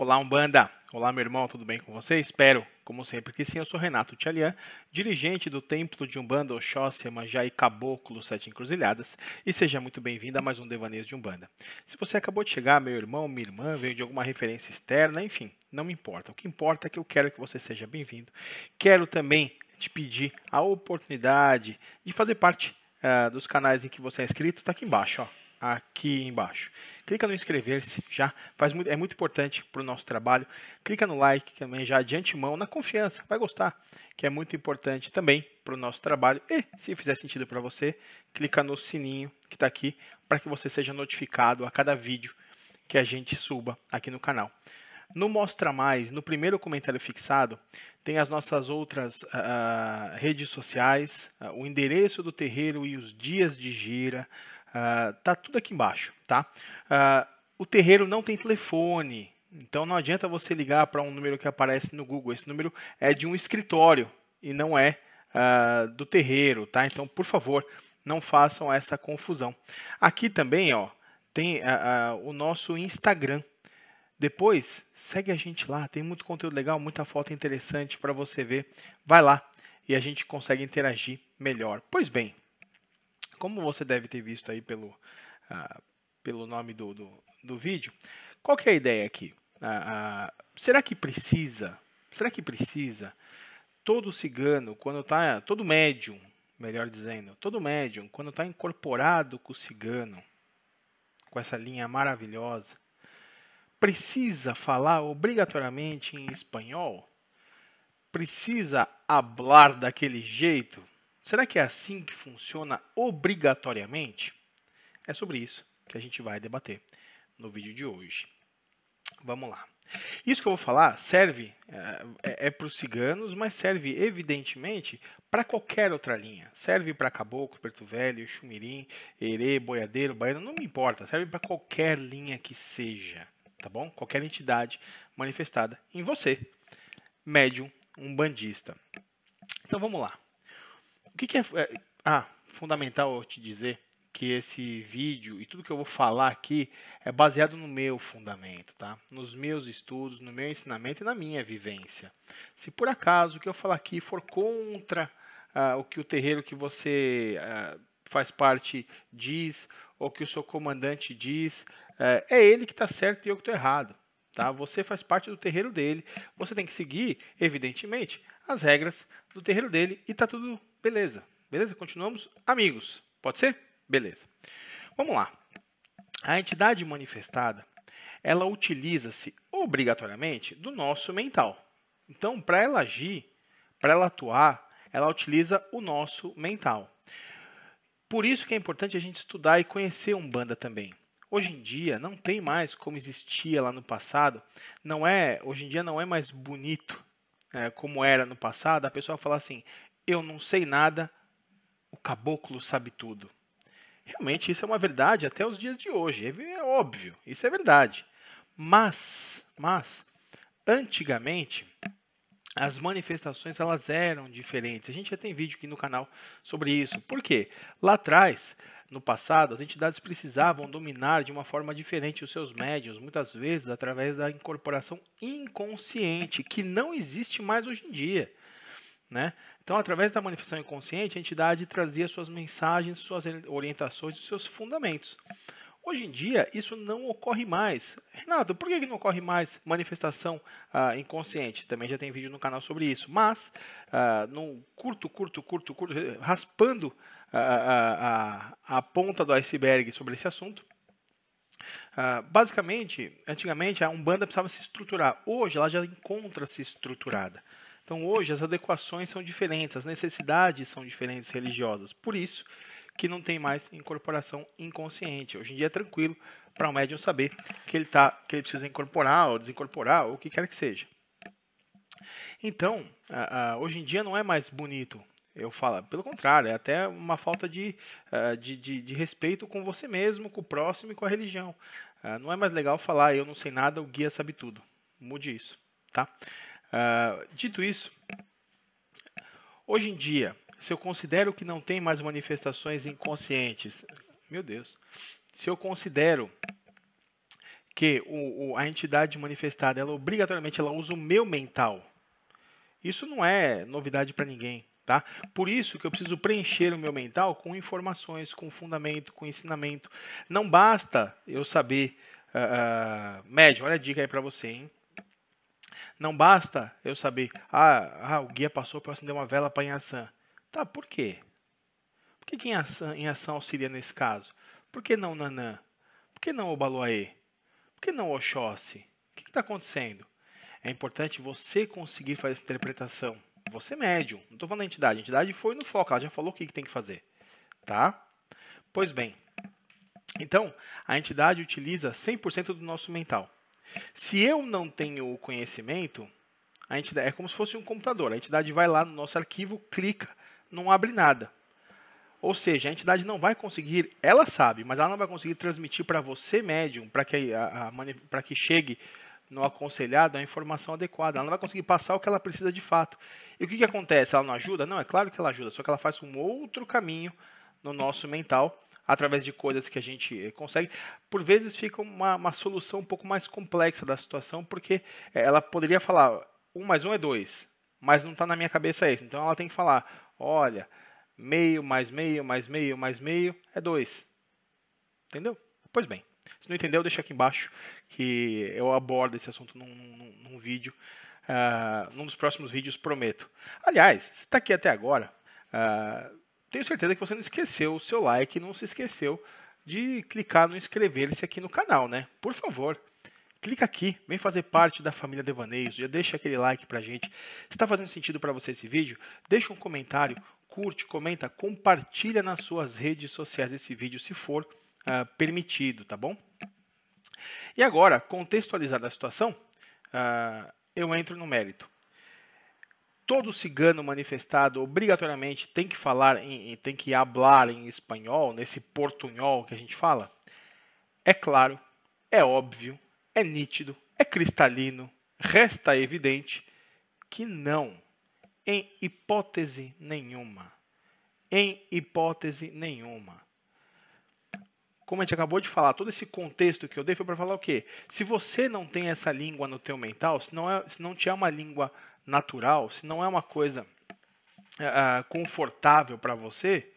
Olá, Umbanda! Olá, meu irmão, tudo bem com você? Espero, como sempre, que sim. Eu sou Renato Tchalian, dirigente do Templo de Umbanda Oxóssi, Emanjá e Caboclo Sete Encruzilhadas, e seja muito bem-vindo a mais um devaneio de Umbanda. Se você acabou de chegar, meu irmão, minha irmã, veio de alguma referência externa, enfim, não me importa. O que importa é que eu quero que você seja bem-vindo. Quero também te pedir a oportunidade de fazer parte uh, dos canais em que você é inscrito, está aqui embaixo, ó aqui embaixo. Clica no inscrever-se já, faz muito, é muito importante para o nosso trabalho. Clica no like também já de antemão, na confiança, vai gostar, que é muito importante também para o nosso trabalho. E se fizer sentido para você, clica no sininho que está aqui para que você seja notificado a cada vídeo que a gente suba aqui no canal. No Mostra Mais, no primeiro comentário fixado, tem as nossas outras uh, redes sociais, uh, o endereço do terreiro e os dias de gira, ah, tá tudo aqui embaixo, tá? Uh, o terreiro não tem telefone, então não adianta você ligar para um número que aparece no Google. Esse número é de um escritório e não é uh, do terreiro, tá? Então, por favor, não façam essa confusão. Aqui também, ó, tem o nosso Instagram. Depois, segue a gente lá, tem muito conteúdo legal, muita foto interessante para você ver. Vai lá e a gente consegue interagir melhor. Pois bem, como você deve ter visto aí pelo, ah, pelo nome do, do, do, vídeo, qual que é a ideia aqui? Ah, ah, será que precisa? Será que precisa todo cigano, quando está. Todo médium, melhor dizendo, todo médium, quando está incorporado com o cigano, com essa linha maravilhosa, precisa falar obrigatoriamente em espanhol? Precisa hablar daquele jeito? Será que é assim que funciona obrigatoriamente? É sobre isso que a gente vai debater no vídeo de hoje. Vamos lá. Isso que eu vou falar serve eh, é, é para os ciganos, mas serve evidentemente para qualquer outra linha. Serve para caboclo, Perto Velho, Chumirim, Herê, Boiadeiro, Baiano, não me importa. Serve para qualquer linha que seja, tá bom? Qualquer entidade manifestada em você, médium, um bandista. Então vamos lá. O que, que é, é, Ah, fundamental eu te dizer que esse vídeo e tudo que eu vou falar aqui é baseado no meu fundamento, tá? Nos meus estudos, no meu ensinamento e na minha vivência. Se por acaso o que eu falar aqui for contra ah, o que o terreiro que você ah, faz parte diz ou que o seu comandante diz, eh, é ele que está certo e eu que estou errado. Tá? Você faz parte do terreiro dele. Você tem que seguir, evidentemente, as regras do terreiro dele e está tudo Beleza. Beleza? Continuamos amigos. Pode ser? Beleza. Vamos lá. A entidade manifestada, ela utiliza-se obrigatoriamente do nosso mental. Então, para ela agir, para ela atuar, ela utiliza o nosso mental. Por isso que é importante a gente estudar e conhecer Umbanda também. Hoje em dia não tem mais como existia lá no passado. Não é, hoje em dia não é mais bonito é, como era no passado. A pessoa fala assim: eu não sei nada, o caboclo sabe tudo. Realmente, isso é uma verdade até os dias de hoje. É, é óbvio, isso é verdade. Mas, mas antigamente, as manifestações elas eram diferentes. A gente já tem vídeo aqui no canal sobre isso. Por quê? Lá atrás, no passado, as entidades precisavam dominar de uma forma diferente os seus médiums, muitas vezes através da incorporação inconsciente, que não existe mais hoje em dia. Né? Então, através da manifestação inconsciente, a entidade trazia suas mensagens, suas orientações e seus fundamentos. Hoje em dia, isso não ocorre mais. Renato, por que não ocorre mais manifestação ah, inconsciente? Também já tem vídeo no canal sobre isso. Mas, ah, num curto, curto, curto, curto, raspando a, ah, ah, ah, a, a ponta do iceberg sobre esse assunto, basicamente, antigamente a Umbanda precisava se estruturar. Hoje ela já encontra-se estruturada. Então hoje as adequações são diferentes, as necessidades são diferentes religiosas. Por isso que não tem mais incorporação inconsciente. Hoje em dia é tranquilo para o um médium saber que ele tá, que ele precisa incorporar ou desincorporar ou o que quer que seja. Então, hoje em dia não é mais bonito eu falo, pelo contrário, é até uma falta de, eh, de, de, de, respeito com você mesmo, com o próximo e com a religião. Eh, não é mais legal falar eu não sei nada, o guia sabe tudo. Mude isso, tá? Ah, dito isso, hoje em dia, se eu considero que não tem mais manifestações inconscientes, meu Deus, se eu considero que o, o, a entidade manifestada, ela obrigatoriamente ela usa o meu mental. Isso não é novidade para ninguém, tá? Por isso que eu preciso preencher o meu mental com informações, com fundamento, com ensinamento. Não basta eu saber, uh, ah, uh ah, médio, olha a dica aí para você, hein? Não basta eu saber, ah, ah o guia passou para acender uma vela para Inhaçã. Tá, por quê? Por que, que Inhaçã, auxilia nesse caso? Por que não Nanã? Por que não Obaluaê? Por que não Oxóssi? O que está acontecendo? É importante você conseguir fazer essa interpretação. Você é médium, não estou falando da entidade. A entidade foi no foco, ela já falou o que, que tem que fazer. Tá? Pois bem, então, a entidade utiliza 100% do nosso mental. Se eu não tenho o conhecimento, a entidade é como se fosse um computador. A entidade vai lá no nosso arquivo, clica, não abre nada. Ou seja, a entidade não vai conseguir, ela sabe, mas ela não vai conseguir transmitir para você, médium, para que, a, a que chegue no aconselhado a informação adequada. Ela não vai conseguir passar o que ela precisa de fato. E o que, que acontece? Ela não ajuda? Não, é claro que ela ajuda, só que ela faz um outro caminho no nosso mental através de coisas que a gente eh, consegue, por vezes fica uma, uma solução um pouco mais complexa da situação, porque eh, ela poderia falar um mais um é dois, mas não está na minha cabeça isso. Então ela tem que falar, olha, meio mais meio mais meio mais meio é dois. Entendeu? Pois bem. Se não entendeu, deixa aqui embaixo que eu abordo esse assunto num, num, num vídeo, uh, num dos próximos vídeos, prometo. Aliás, se está aqui até agora, uh, tenho certeza que você não esqueceu o seu like, não se esqueceu de clicar no inscrever-se aqui no canal, né? Por favor, clica aqui, vem fazer parte da família Devaneios, já deixa aquele like pra gente. Se está fazendo sentido para você esse vídeo, deixa um comentário, curte, comenta, compartilha nas suas redes sociais esse vídeo se for uh, permitido, tá bom? E agora, contextualizada a situação, uh, eu entro no mérito todo cigano manifestado obrigatoriamente tem que falar, e tem que hablar em espanhol, nesse portunhol que a gente fala? É claro, é óbvio, é nítido, é cristalino, resta evidente que não, em hipótese nenhuma. Em hipótese nenhuma como a gente acabou de falar, todo esse contexto que eu dei foi para falar o quê? Se você não tem essa língua no teu mental, se não, é, se não te é uma língua natural, se não é uma coisa uh, confortável para você,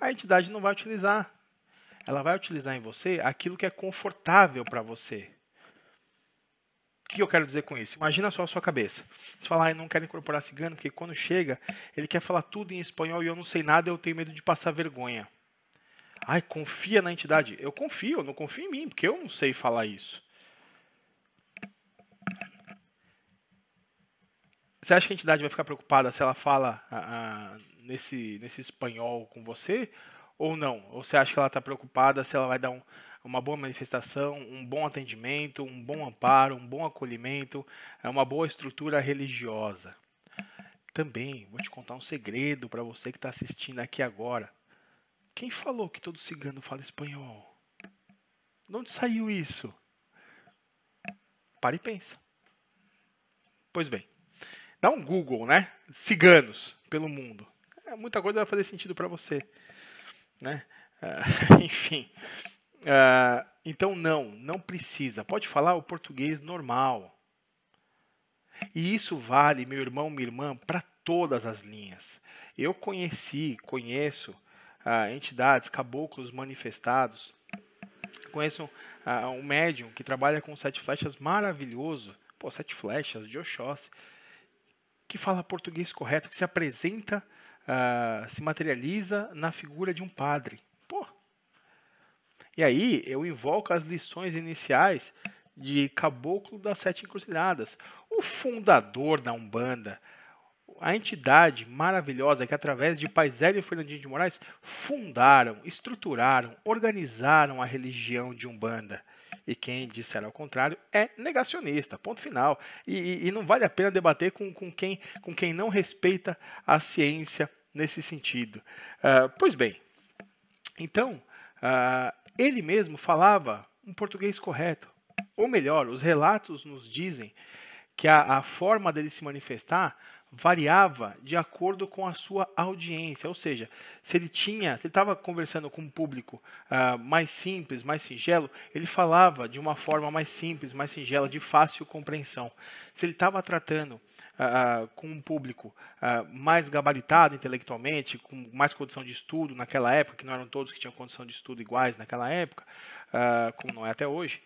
a entidade não vai utilizar. Ela vai utilizar em você aquilo que é confortável para você. O que eu quero dizer com isso? Imagina só a sua cabeça. Você fala, ah, eu não quero incorporar cigano, porque quando chega, ele quer falar tudo em espanhol e eu não sei nada, eu tenho medo de passar vergonha. Ai, confia na entidade. Eu confio, eu não confio em mim, porque eu não sei falar isso. Você acha que a entidade vai ficar preocupada se ela fala ah, ah nesse, nesse espanhol com você ou não? Ou você acha que ela está preocupada se ela vai dar um, uma boa manifestação, um bom atendimento, um bom amparo, um bom acolhimento, é uma boa estrutura religiosa? Também vou te contar um segredo para você que está assistindo aqui agora. Quem falou que todo cigano fala espanhol? De onde saiu isso? Para e pensa. Pois bem, dá um Google, né? Ciganos pelo mundo. É, muita coisa vai fazer sentido para você, né? Uh, enfim. Uh, então, não, não precisa. Pode falar o português normal. E isso vale, meu irmão, minha irmã, para todas as linhas. Eu conheci, conheço ah, entidades, caboclos manifestados. Conheço ah, um médium que trabalha com sete flechas maravilhoso. Pô, sete flechas de Oxóssi. Que fala português correto, que se apresenta, ah, se materializa na figura de um padre. Pô. E aí eu invoco as lições iniciais de Caboclo das Sete Encruzilhadas, o fundador da Umbanda, a entidade maravilhosa que, através de Paisélio e Fernandinho de Moraes, fundaram, estruturaram, organizaram a religião de Umbanda. E quem disser ao contrário é negacionista, ponto final. E, e, e não vale a pena debater com, com, quem, com quem não respeita a ciência nesse sentido. Uh, pois bem, então, uh, ele mesmo falava um português correto. Ou melhor, os relatos nos dizem que a, a forma dele se manifestar variava de acordo com a sua audiência, ou seja, se ele tinha, se ele estava conversando com um público uh, mais simples, mais singelo, ele falava de uma forma mais simples, mais singela, de fácil compreensão. Se ele estava tratando Uh, com um público uh, mais gabaritado intelectualmente, com mais condição de estudo naquela época, que não eram todos que tinham condição de estudo iguais naquela época, uh, como não é até hoje,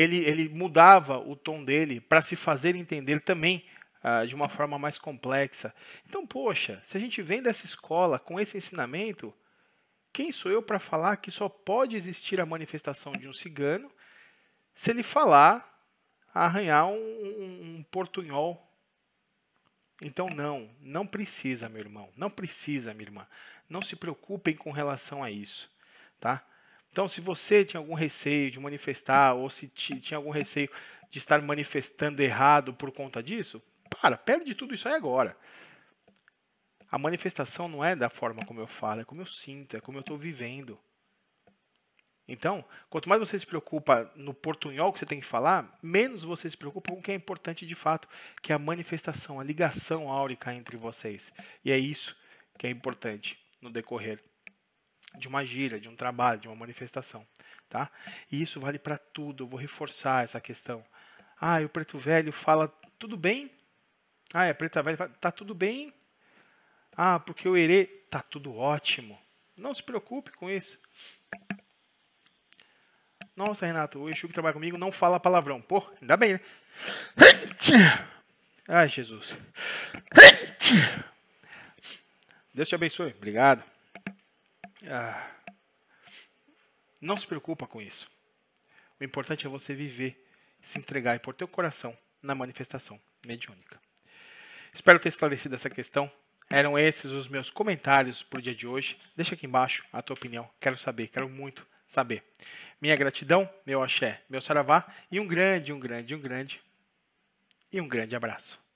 ele, ele mudava o tom dele para se fazer entender também ah, de uma forma mais complexa. Então, poxa, se a gente vem dessa escola com esse ensinamento, quem sou eu para falar que só pode existir a manifestação de um cigano se ele falar arranhar um, um, um portunhol? Então, não, não precisa, meu irmão, não precisa, minha irmã. Não se preocupem com relação a isso, tá? Então, se você tinha algum receio de manifestar, ou se tinha algum receio de estar manifestando errado por conta disso, para, perde tudo isso aí agora. A manifestação não é da forma como eu falo, é como eu sinto, é como eu estou vivendo. Então, quanto mais você se preocupa no portunhol que você tem que falar, menos você se preocupa com o que é importante de fato, que é a manifestação, a ligação áurica entre vocês. E é isso que é importante no decorrer de uma gira, de um trabalho, de uma manifestação, tá? E isso vale para tudo. Eu vou reforçar essa questão. Ah, o preto velho fala tudo bem? Ah, é preto velho, fala, tá tudo bem? Ah, porque o erê tá tudo ótimo. Não se preocupe com isso. Nossa, Renato, o Exu que trabalha comigo não fala palavrão. Pô, ainda bem, né? Ai, Jesus. Deus te abençoe. Obrigado. Ah, não se preocupa com isso. O importante é você viver, se entregar e pôr teu coração na manifestação mediúnica. Espero ter esclarecido essa questão. Eram esses os meus comentários para o dia de hoje. Deixa aqui embaixo a tua opinião. Quero saber, quero muito saber. Minha gratidão, meu axé, meu saravá e um grande, um grande, um grande e um grande abraço.